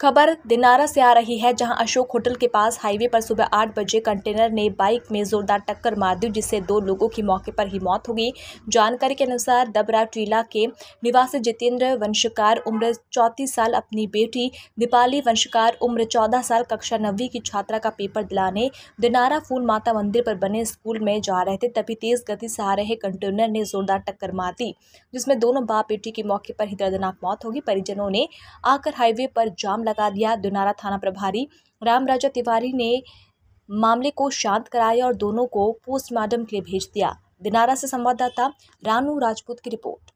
खबर दिनारा से आ रही है जहां अशोक होटल के पास हाईवे पर सुबह आठ बजे कंटेनर ने बाइक में जोरदार टक्कर मार दी जिससे दो लोगों की मौके पर ही मौत हो गई जानकारी के अनुसार दबरा टीला के निवासी जितेंद्र वंशकार उम्र चौंतीस साल अपनी बेटी दीपाली वंशकार उम्र चौदह साल कक्षा नब्बी की छात्रा का पेपर दिलाने दिनारा फूल माता मंदिर पर बने स्कूल में जा रहे थे तभी तेज गति से आ रहे कंटेनर ने जोरदार टक्कर मार दी जिसमें दोनों बाप बेटी की मौके पर ही दर्दनाक मौत होगी परिजनों ने आकर हाईवे पर जाम लगा दिया दुनारा थाना प्रभारी रामराजा तिवारी ने मामले को शांत कराया और दोनों को पोस्टमार्टम के लिए भेज दिया दिनारा से संवाददाता रानू राजपूत की रिपोर्ट